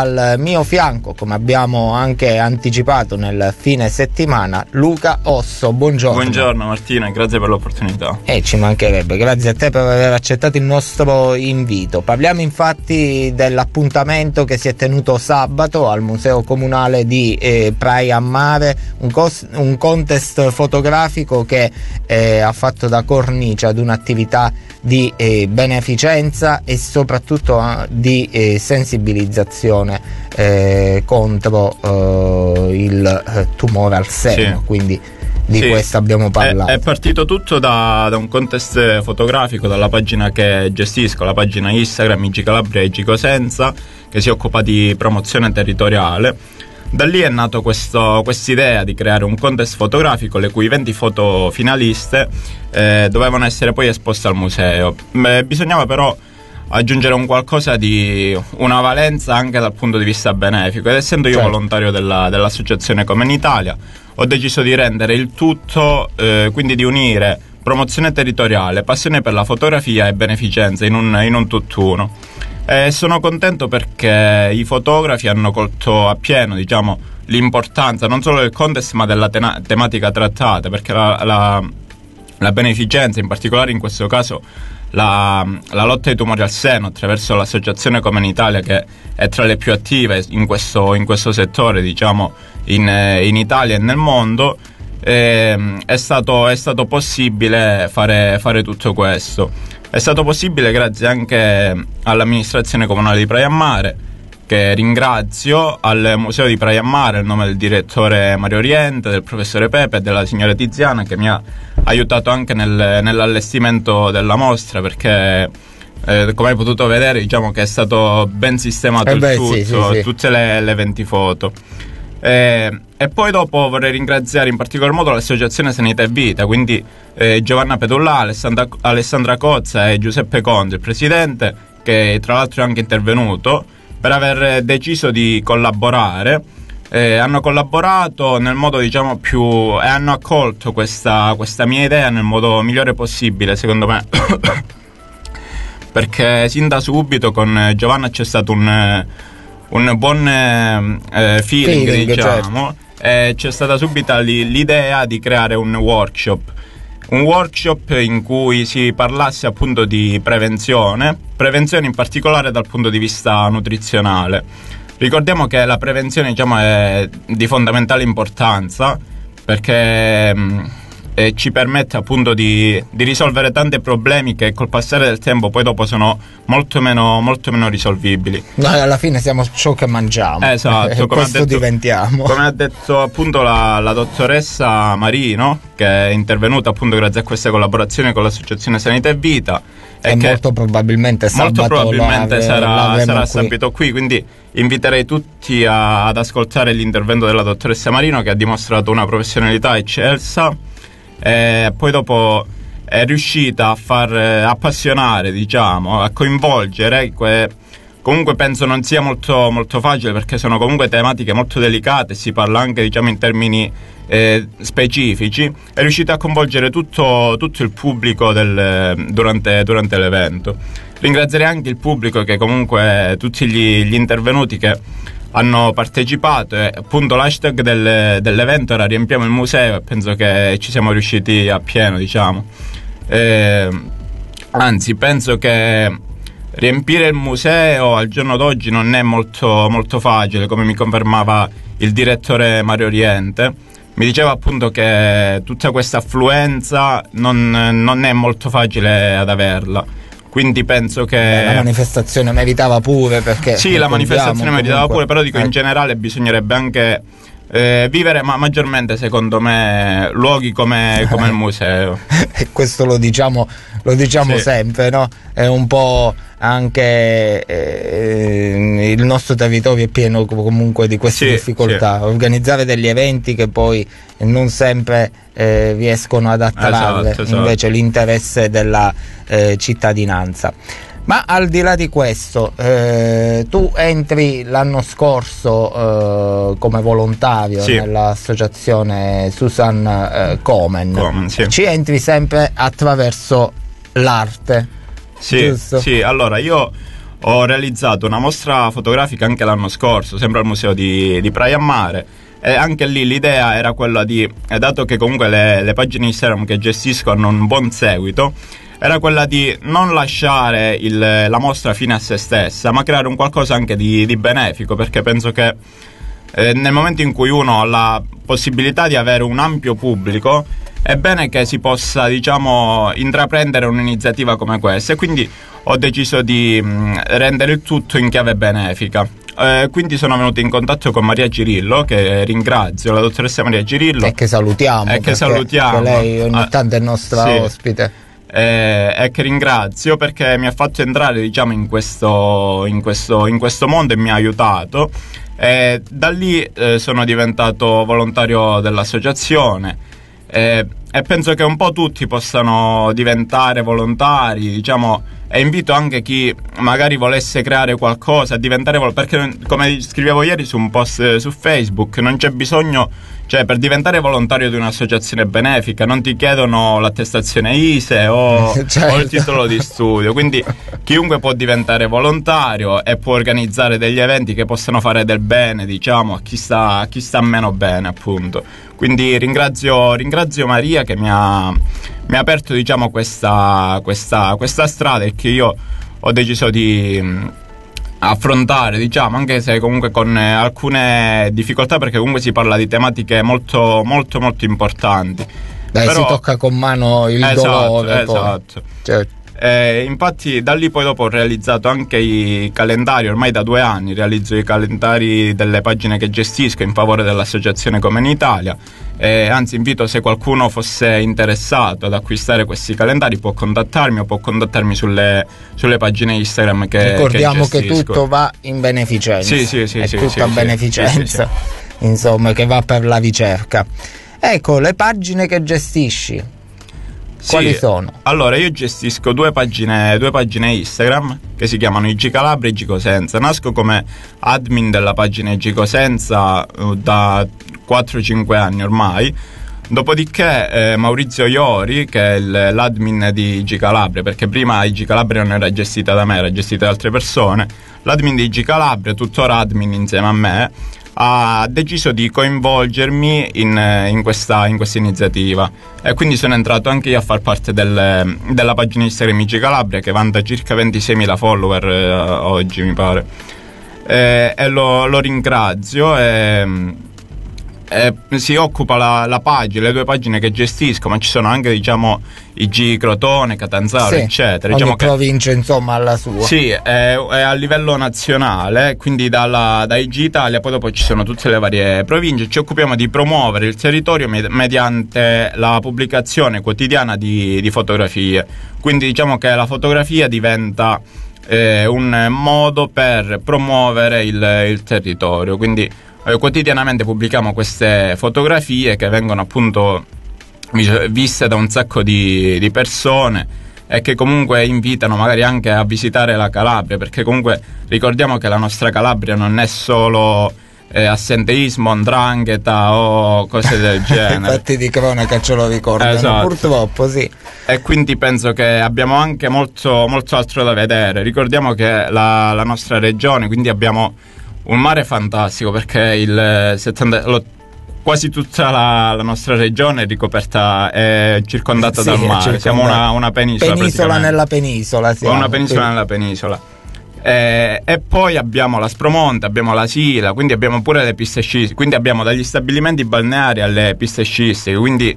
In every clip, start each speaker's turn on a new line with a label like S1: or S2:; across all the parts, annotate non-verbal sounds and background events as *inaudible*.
S1: Al mio fianco, come abbiamo anche anticipato nel fine settimana, Luca Osso, buongiorno. Buongiorno
S2: Martina, grazie per l'opportunità.
S1: E eh, ci mancherebbe, grazie a te per aver accettato il nostro invito. Parliamo infatti dell'appuntamento che si è tenuto sabato al Museo Comunale di eh, Praia Mare, un, cos- un contest fotografico che eh, ha fatto da cornice ad un'attività di eh, beneficenza e soprattutto eh, di eh, sensibilizzazione eh, contro eh, il tumore al seno. Sì. Quindi di sì, questo abbiamo parlato. È,
S2: è partito tutto da, da, un contest fotografico, dalla pagina che gestisco, la pagina Instagram Igi Calabria e Gicosenza, che si occupa di promozione territoriale da lì è nata questa idea di creare un contest fotografico le cui 20 foto finaliste eh, dovevano essere poi esposte al museo. Beh, bisognava però aggiungere un qualcosa di una valenza anche dal punto di vista benefico ed essendo io certo. volontario della, dell'associazione Come in Italia ho deciso di rendere il tutto, eh, quindi di unire promozione territoriale, passione per la fotografia e beneficenza in un, in un tutt'uno. E sono contento perché i fotografi hanno colto appieno, diciamo, l'importanza non solo del contest ma della tena- tematica trattata, perché la, la, la, beneficenza, in particolare in questo caso la, la lotta ai tumori al seno attraverso l'associazione Come in Italia che è tra le più attive in questo, in questo settore, diciamo, in, in Italia e nel mondo, eh, è, stato, è, stato, possibile fare, fare tutto questo. È stato possibile grazie anche all'amministrazione comunale di Praia Mare, che ringrazio, al Museo di Praia Mare, il nome del direttore Mario Oriente, del professore Pepe e della signora Tiziana che mi ha aiutato anche nel, nell'allestimento della mostra perché eh, come hai potuto vedere diciamo che è stato ben sistemato eh beh, il tutto, sì, sì, sì. tutte le, le 20 foto. Eh, e poi dopo vorrei ringraziare in particolar modo l'associazione Sanità e Vita, quindi eh, Giovanna Pedullà, Alessandra, Alessandra, Cozza e Giuseppe Conte, il presidente, che tra l'altro è anche intervenuto, per aver deciso di collaborare. Eh, hanno collaborato nel modo diciamo più e hanno accolto questa, questa mia idea nel modo migliore possibile, secondo me. *coughs* Perché sin da subito con Giovanna c'è stato un un buon eh, eh, feeling, feeling, diciamo, certo. eh, c'è stata subito l'idea di creare un workshop. Un workshop in cui si parlasse appunto di prevenzione, prevenzione in particolare dal punto di vista nutrizionale. Ricordiamo che la prevenzione diciamo, è di fondamentale importanza perché mm, eh, ci permette appunto di, di, risolvere tanti problemi che col passare del tempo poi dopo sono molto meno, molto meno risolvibili.
S1: Noi alla fine siamo ciò che mangiamo. Eh, esatto, *laughs* come questo detto, diventiamo.
S2: Come ha detto appunto la, la dottoressa Marino, che è intervenuta appunto grazie a questa collaborazione con l'Associazione Sanità e Vita,
S1: e, e molto probabilmente, molto probabilmente l'ave, sarà, sarà qui.
S2: qui. Quindi inviterei tutti a, ad ascoltare l'intervento della dottoressa Marino che ha dimostrato una professionalità eccelsa e poi dopo è riuscita a far eh, appassionare, diciamo, a coinvolgere que- comunque penso non sia molto, molto, facile perché sono comunque tematiche molto delicate, si parla anche diciamo, in termini eh, specifici, è riuscita a coinvolgere tutto, tutto il pubblico del, durante, durante, l'evento. Ringrazierei anche il pubblico che comunque tutti gli, gli intervenuti che hanno partecipato e appunto l'hashtag del, dell'evento era riempiamo il museo e penso che ci siamo riusciti a pieno diciamo e, ehm, anzi penso che riempire il museo al giorno d'oggi non è molto, molto facile come mi confermava il direttore Mario Oriente mi diceva appunto che tutta questa affluenza non, non è molto facile ad averla quindi penso che. Eh, la
S1: manifestazione meritava pure perché. Sì, la manifestazione meritava pure, però dico eh. in
S2: generale bisognerebbe anche eh, vivere, ma maggiormente secondo me, luoghi come, come il museo.
S1: *laughs* e questo lo diciamo, lo diciamo sì. sempre, no? È un po' anche eh, il nostro territorio è pieno comunque di queste sì, difficoltà. Sì. Organizzare degli eventi che poi non sempre eh, riescono ad attrarre esatto, esatto. invece l'interesse della eh, cittadinanza. Ma al di là di questo, eh, tu entri l'anno scorso eh, come volontario sì. nell'associazione Susan eh, Comen. Comen sì. Ci entri sempre attraverso l'arte.
S2: Sì, giusto? sì, allora io ho realizzato una mostra fotografica anche l'anno scorso, sempre al museo di, di Praia Mare e anche lì l'idea era quella di, eh, dato che comunque le, le pagine di Serum che gestisco hanno un buon seguito, era quella di non lasciare il, la mostra fine a se stessa, ma creare un qualcosa anche di, di benefico, perché penso che eh, nel momento in cui uno ha la possibilità di avere un ampio pubblico, è bene che si possa, diciamo, intraprendere un'iniziativa come questa. E quindi ho deciso di mh, mm, rendere il tutto in chiave benefica. Eh, quindi sono venuto in contatto con Maria Girillo, che ringrazio, la dottoressa Maria Girillo. E
S1: che salutiamo. E eh, che salutiamo. Lei ogni ah, tanto è nostra sì. ospite.
S2: Eh, e che ringrazio perché mi ha fatto entrare diciamo, in, questo, in, questo, in questo mondo e mi ha aiutato. Eh, da lì eh, sono diventato volontario dell'associazione. Eh, e penso che un po' tutti possano diventare volontari, diciamo, e invito anche chi magari volesse creare qualcosa, a diventare volontari, perché come scrivevo ieri su un post eh, su Facebook, non c'è bisogno cioè, per diventare volontario di un'associazione benefica non ti chiedono l'attestazione ISE o, certo. *laughs* o, il certo. titolo di studio. Quindi chiunque può diventare volontario e può organizzare degli eventi che possano fare del bene, diciamo, a chi sta, a chi sta meno bene, appunto. Quindi ringrazio, ringrazio Maria che mi ha, mi ha aperto, diciamo, questa, questa, questa strada e che io ho deciso di affrontare, diciamo, anche se comunque con eh, alcune difficoltà, perché comunque si parla di tematiche molto, molto, molto importanti.
S1: Beh, Però, si tocca con mano il esatto, dolore. Esatto.
S2: Cioè. Eh, infatti da lì poi dopo ho realizzato anche i calendari, ormai da due anni realizzo i calendari delle pagine che gestisco in favore dell'associazione Come in Italia eh, anzi, invito se qualcuno fosse interessato ad acquistare questi calendari può contattarmi o può contattarmi sulle, sulle pagine Instagram che Ricordiamo che, che, tutto va
S1: in beneficenza. Sì, sì, sì. È sì, tutta sì, beneficenza, sì, insomma, che va per la ricerca. Ecco, le pagine che gestisci sì. Quali sono?
S2: Allora, io gestisco due pagine, due pagine Instagram che si chiamano IG Calabria e IG Cosenza. Nasco come admin della pagina IG Cosenza eh, da 4-5 anni ormai. Dopodiché eh, Maurizio Iori, che è l'admin di IG Calabria, perché prima IG Calabria non era gestita da me, era gestita da altre persone, l'admin di IG Calabria, tuttora admin insieme a me, ha deciso di coinvolgermi in, eh, in, questa, in questa, iniziativa e quindi sono entrato anche io a far parte del, della pagina Instagram Amici Calabria che vanta circa 26.000 follower eh, oggi mi pare e, eh, e lo, lo, ringrazio e, ehm, eh, si occupa la, la, pagina, le due pagine che gestisco, ma ci sono anche diciamo i G Crotone, Catanzaro, sì, eccetera. Diciamo che
S1: provincia insomma alla sua. Sì,
S2: è, è a livello nazionale, quindi dalla, da IG Italia, poi dopo ci sono tutte le varie province. Ci occupiamo di promuovere il territorio med- mediante la pubblicazione quotidiana di, di fotografie. Quindi diciamo che la fotografia diventa eh, un modo per promuovere il, il territorio. Quindi eh, quotidianamente pubblichiamo queste fotografie che vengono appunto viste da un sacco di, di persone e che comunque invitano magari anche a visitare la Calabria, perché comunque ricordiamo che la nostra Calabria non è solo eh, assenteismo, andrangheta o cose del *laughs* genere. Infatti
S1: di cronaca ce lo ricordano, esatto. purtroppo sì.
S2: E quindi penso che abbiamo anche molto, molto altro da vedere. Ricordiamo che la, la nostra regione, quindi abbiamo un mare fantastico perché il 70, eh, lo, quasi tutta la, la, nostra regione è ricoperta, è circondata sì, dal mare. Siamo una, una penisola. Penisola nella
S1: penisola, sì. Una penisola sì. nella
S2: penisola. Eh, e poi abbiamo la Spromonte, abbiamo la Sila, quindi abbiamo pure le piste sciistiche. Quindi abbiamo dagli stabilimenti balneari alle piste sciistiche. Quindi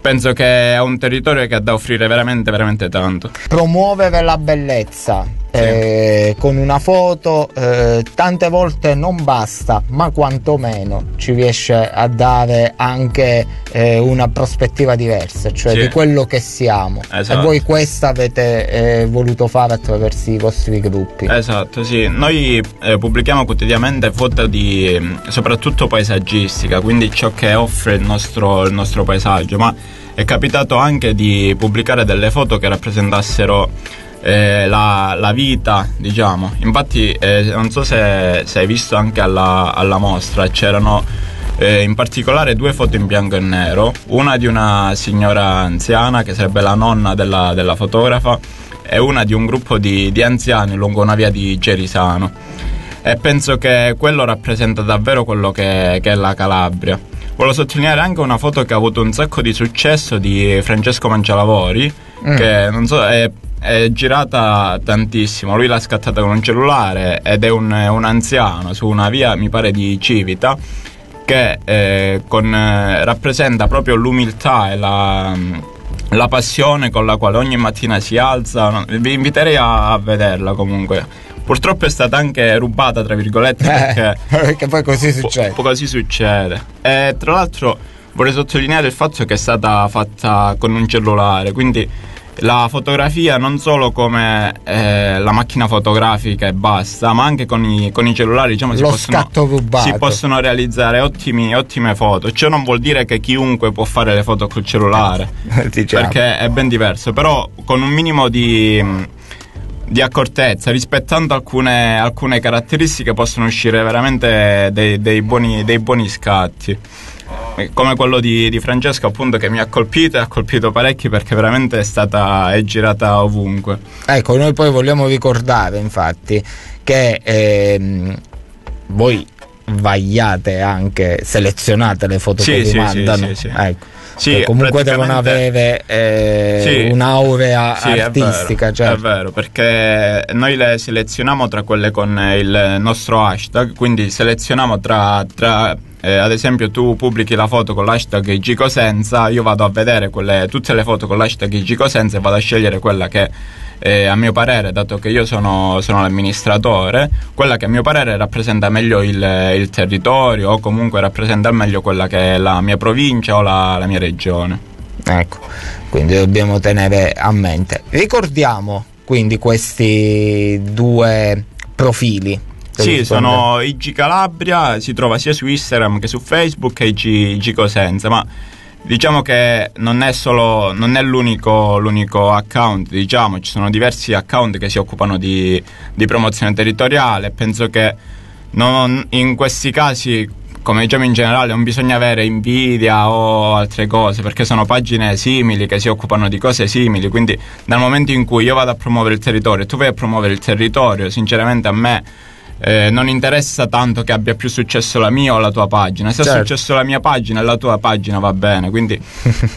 S2: penso che è un territorio che ha da offrire veramente, veramente tanto.
S1: Promuovere la bellezza eh, con una foto eh, tante volte non basta ma quantomeno ci riesce a dare anche eh, una prospettiva diversa cioè sì. di quello che siamo esatto. e voi questa avete eh, voluto fare attraverso i vostri gruppi
S2: esatto sì noi eh, pubblichiamo quotidianamente foto di mm, soprattutto paesaggistica quindi ciò che offre il nostro, il nostro paesaggio ma è capitato anche di pubblicare delle foto che rappresentassero eh, la, la, vita, diciamo. Infatti, eh, non so se, se, hai visto anche alla, alla mostra, c'erano eh, in particolare due foto in bianco e nero, una di una signora anziana che sarebbe la nonna della, della fotografa e una di un gruppo di, di anziani lungo una via di Gerisano. E penso che quello rappresenta davvero quello che, che è la Calabria. Volevo sottolineare anche una foto che ha avuto un sacco di successo di Francesco Mangialavori, mm. che non so, è è girata tantissimo. Lui l'ha scattata con un cellulare ed è un, un anziano su una via, mi pare, di Civita che eh, con, eh, rappresenta proprio l'umiltà e la, la, passione con la quale ogni mattina si alza. Vi inviterei a, a vederla comunque. Purtroppo è stata anche rubata, tra virgolette, eh, perché,
S1: *laughs* perché poi così succede.
S2: Po- così succede. E tra l'altro vorrei sottolineare il fatto che è stata fatta con un cellulare, quindi la fotografia non solo come eh, la macchina fotografica e basta, ma anche con i, con i cellulari diciamo, si possono,
S1: si, possono,
S2: realizzare ottimi, ottime foto. Ciò non vuol dire che chiunque può fare le foto col cellulare, eh, *laughs* diciamo. perché è ben diverso, però con un minimo di di accortezza, rispettando alcune, alcune, caratteristiche possono uscire veramente dei, dei, buoni, dei buoni scatti come quello di, di Francesco appunto che mi ha colpito e ha colpito parecchi perché veramente è stata è girata ovunque
S1: ecco noi poi vogliamo ricordare infatti che ehm, voi vagliate anche selezionate le foto sì, che vi sì, mandano sì, sì, sì. Ecco sì, comunque devono avere eh, sì, un'aurea sì, artistica. È vero, certo. è vero,
S2: perché noi le selezioniamo tra quelle con il nostro hashtag, quindi selezioniamo tra, tra eh, ad esempio tu pubblichi la foto con l'hashtag Gicosenza, io vado a vedere quelle, tutte le foto con l'hashtag Gicosenza e vado a scegliere quella che eh, a mio parere, dato che io sono, sono, l'amministratore, quella che a mio parere rappresenta meglio il, il, territorio o comunque rappresenta meglio quella che è la mia provincia o la, la mia regione regione.
S1: Ecco, quindi dobbiamo tenere a mente. Ricordiamo quindi questi due profili. Sì, sono
S2: IG Calabria, si trova sia su Instagram che su Facebook che IG, IG Cosenza, ma diciamo che non è, solo, non è l'unico, l'unico, account, diciamo, ci sono diversi account che si occupano di, di promozione territoriale, penso che non, in questi casi come diciamo in generale non bisogna avere invidia o altre cose perché sono pagine simili che si occupano di cose simili quindi dal momento in cui io vado a promuovere il territorio e tu vai a promuovere il territorio sinceramente a me eh, non interessa tanto che abbia più successo la mia o la tua pagina. Se certo. è successo la mia pagina, la tua pagina va bene. Quindi. *laughs*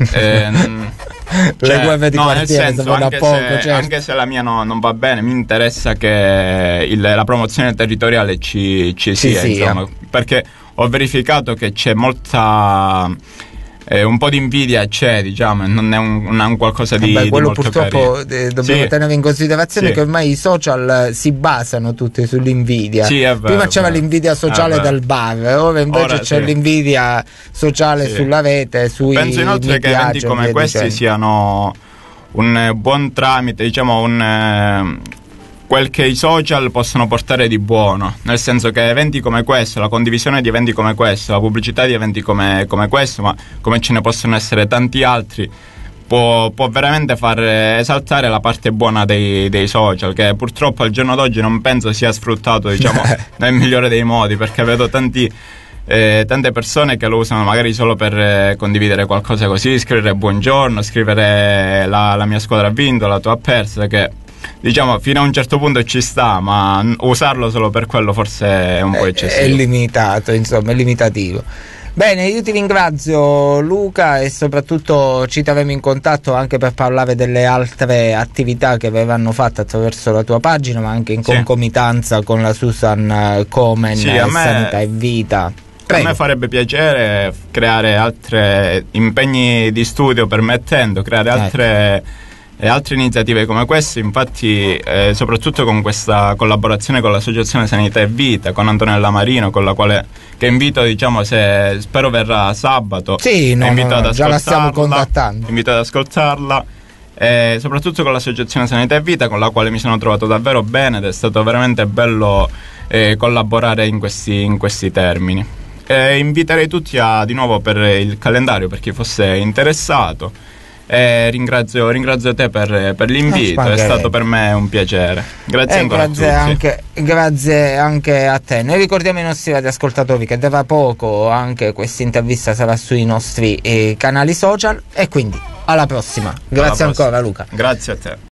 S1: Eh, cioè, Le guerre di no, nel senso, anche, poco, se, certo. anche
S2: se la mia no, non va bene, mi interessa che il, la promozione territoriale ci, ci sì, sia. Sì, insomma, Perché ho verificato che c'è molta... Eh, un po' di invidia c'è, diciamo, non è un, non un qualcosa di, eh Beh, quello di purtroppo eh, dobbiamo sì.
S1: tenere in considerazione sì. che ormai i social eh, si basano tutti sull'invidia. Sì, vero, Prima c'era l'invidia sociale dal bar, ora invece ora, c'è l'invidia sociale sulla rete, sui Penso inoltre che eventi come questi dicendo.
S2: siano un eh, buon tramite, diciamo un quel che i social possono portare di buono, nel senso che eventi come questo, la condivisione di eventi come questo, la pubblicità di eventi come, come questo, ma come ce ne possono essere tanti altri, può, può veramente far esaltare la parte buona dei, dei, social, che purtroppo al giorno d'oggi non penso sia sfruttato diciamo, *laughs* *laughs* nel migliore dei modi, perché vedo tanti... Eh, tante persone che lo usano magari solo per eh, condividere qualcosa così, scrivere buongiorno, scrivere la, la, mia squadra ha vinto, la tua ha perso, che diciamo fino a un certo punto ci sta, ma usarlo solo per quello forse è un po' eccessivo. È
S1: limitato, insomma, è limitativo. Bene, io ti ringrazio Luca e soprattutto ci t'avevamo in contatto anche per parlare delle altre attività che avevano fatto attraverso la tua pagina, ma anche in sì. concomitanza con la Susan Comen eh, sì, eh, me, Sanità e Vita.
S2: Prego. A me farebbe piacere creare altri impegni di studio permettendo, creare certo. altre... Ecco e altre iniziative come queste, infatti, eh, soprattutto con questa collaborazione con l'Associazione Sanità e Vita, con Antonella Marino, con la quale che invito, diciamo, se spero verrà sabato. Sì, no, invito no, no, già la stiamo
S1: contattando.
S2: Invito ad ascoltarla. E soprattutto con l'Associazione Sanità e Vita, con la quale mi sono trovato davvero bene ed è stato veramente bello eh, collaborare in questi, in questi termini. E inviterei tutti a, di nuovo per il calendario, per chi fosse interessato eh, ringrazio, ringrazio, te per, per l'invito, è stato per me un piacere. Grazie eh, ancora grazie a tutti.
S1: Anche, grazie anche a te. Noi ricordiamo ai nostri radioascoltatori che da poco anche questa intervista sarà sui nostri eh, canali social e quindi alla prossima. Grazie alla prossima. ancora Luca.
S2: Grazie a te.